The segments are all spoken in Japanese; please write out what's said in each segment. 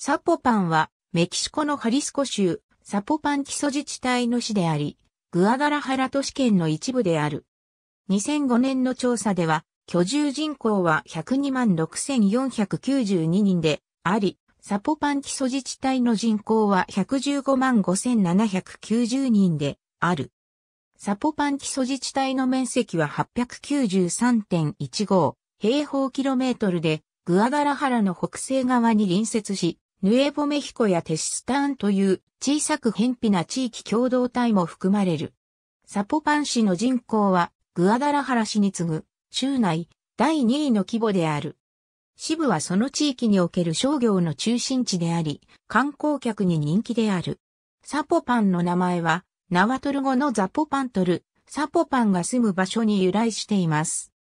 サポパンは、メキシコのハリスコ州、サポパン基礎自治体の市であり、グアダラハラ都市圏の一部である。2005年の調査では、居住人口は126,492人であり、サポパン基礎自治体の人口は1155,790人である。サポパン基礎自治体の面積は893.15平方キロメートルで、グアダラハラの北西側に隣接し、ヌエボメヒコやテシスターンという小さく偏僻な地域共同体も含まれる。サポパン市の人口はグアダラハラ市に次ぐ州内第2位の規模である。支部はその地域における商業の中心地であり、観光客に人気である。サポパンの名前は、ナワトル語のザポパントル、サポパンが住む場所に由来しています。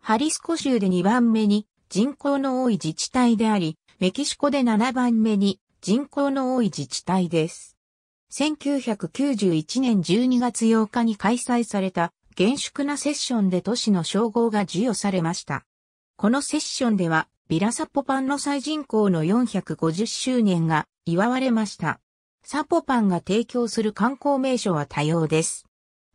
ハリスコ州で2番目に人口の多い自治体であり、メキシコで7番目に人口の多い自治体です。1991年12月8日に開催された厳粛なセッションで都市の称号が授与されました。このセッションでは、ビラサポパンの再人口の450周年が祝われました。サポパンが提供する観光名所は多様です。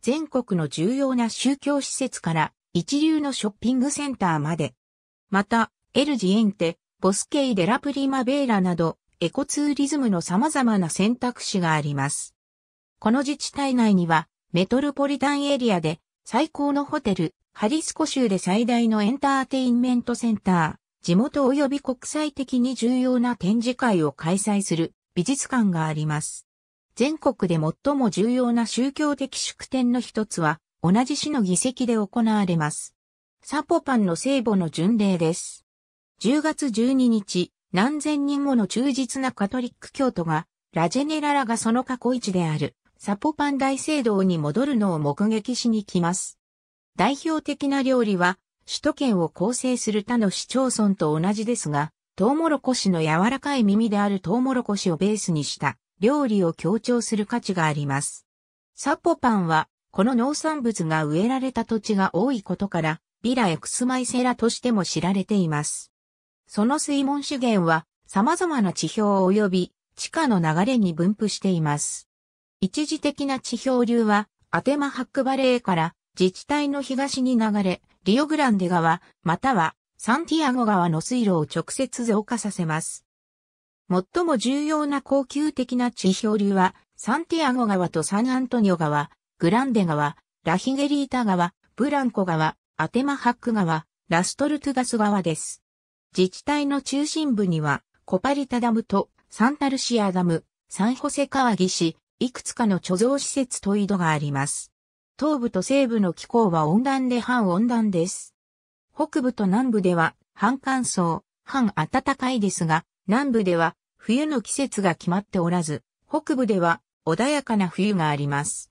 全国の重要な宗教施設から一流のショッピングセンターまで。また、エルジエンテ、ボスケイ・デラ・プリマベーラなど、エコツーリズムの様々な選択肢があります。この自治体内には、メトロポリタンエリアで最高のホテル、ハリスコ州で最大のエンターテインメントセンター、地元及び国際的に重要な展示会を開催する美術館があります。全国で最も重要な宗教的祝典の一つは、同じ市の議席で行われます。サポパンの聖母の巡礼です。10月12日、何千人もの忠実なカトリック教徒が、ラジェネララがその過去一である、サポパン大聖堂に戻るのを目撃しに来ます。代表的な料理は、首都圏を構成する他の市町村と同じですが、トウモロコシの柔らかい耳であるトウモロコシをベースにした料理を強調する価値があります。サポパンは、この農産物が植えられた土地が多いことから、ビラエクスマイセラとしても知られています。その水門資源は様々な地表及び地下の流れに分布しています。一時的な地表流はアテマハックバレーから自治体の東に流れ、リオグランデ川またはサンティアゴ川の水路を直接増加させます。最も重要な高級的な地表流はサンティアゴ川とサンアントニオ川、グランデ川、ラヒゲリータ川、ブランコ川、アテマハック川、ラストルトゥガス川です。自治体の中心部には、コパリタダムとサンタルシアダム、サンホセ川岸、いくつかの貯蔵施設と井戸があります。東部と西部の気候は温暖で半温暖です。北部と南部では半乾燥、半暖かいですが、南部では冬の季節が決まっておらず、北部では穏やかな冬があります。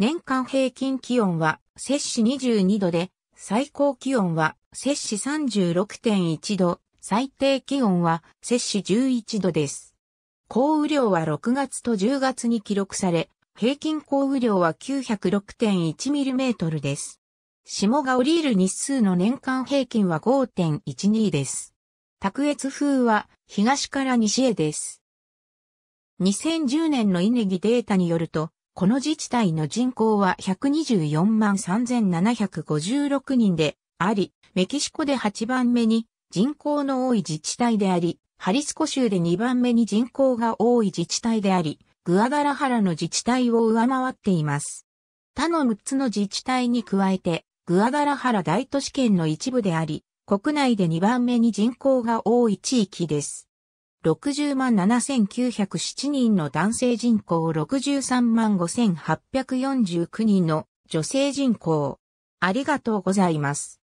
年間平均気温は摂氏22度で最高気温は摂氏36.1度、最低気温は摂氏11度です。降雨量は6月と10月に記録され、平均降雨量は 906.1mm です。霜が降りる日数の年間平均は5.12です。卓越風は東から西へです。2010年のイネギデータによると、この自治体の人口は124万3756人であり、メキシコで8番目に人口の多い自治体であり、ハリスコ州で2番目に人口が多い自治体であり、グアダラハラの自治体を上回っています。他の6つの自治体に加えて、グアダラハラ大都市圏の一部であり、国内で2番目に人口が多い地域です。60万7907人の男性人口63万5849人の女性人口。ありがとうございます。